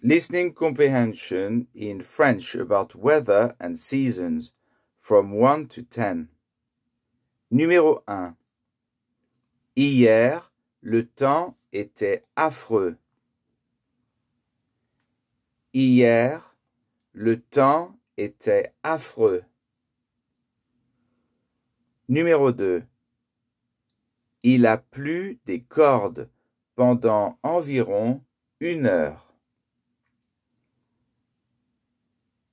Listening comprehension in French about weather and seasons from 1 to 10. Numéro 1. Hier, le temps était affreux. Hier, le temps était affreux. Numéro 2. Il a plu des cordes pendant environ une heure.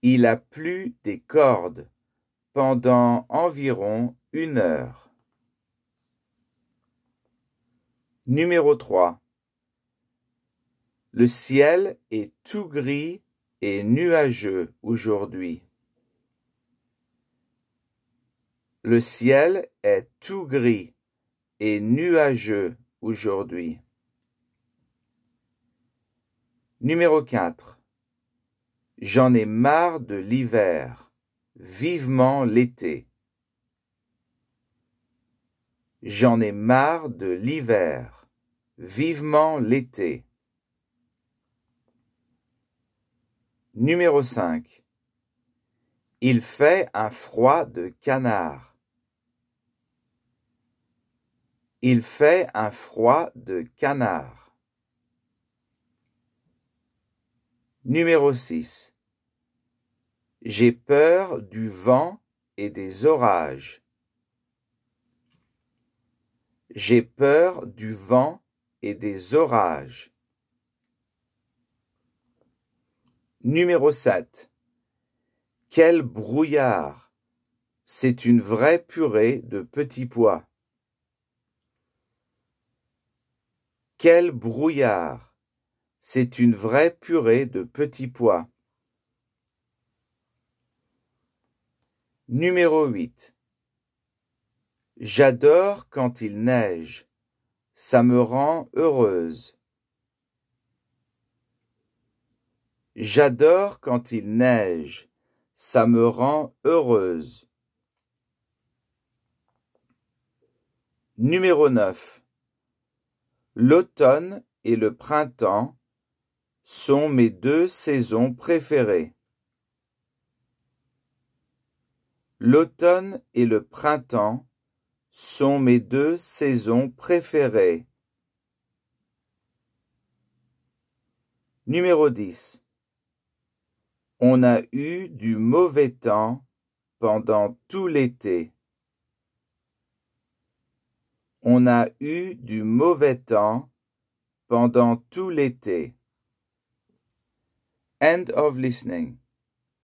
Il a plu des cordes pendant environ une heure. Numéro 3. Le ciel est tout gris et nuageux aujourd'hui. Le ciel est tout gris et nuageux aujourd'hui. Numéro 4. J'en ai marre de l'hiver. Vivement l'été. J'en ai marre de l'hiver. Vivement l'été. Numéro 5. Il fait un froid de canard. Il fait un froid de canard. Numéro 6. J'ai peur du vent et des orages. J'ai peur du vent et des orages. Numéro 7. Quel brouillard. C'est une vraie purée de petits pois. Quel brouillard. C'est une vraie purée de petits pois. Numéro 8. J'adore quand il neige. Ça me rend heureuse. J'adore quand il neige. Ça me rend heureuse. Numéro 9. L'automne et le printemps sont mes deux saisons préférées. L'automne et le printemps sont mes deux saisons préférées. Numéro 10. On a eu du mauvais temps pendant tout l'été. On a eu du mauvais temps pendant tout l'été. End of listening.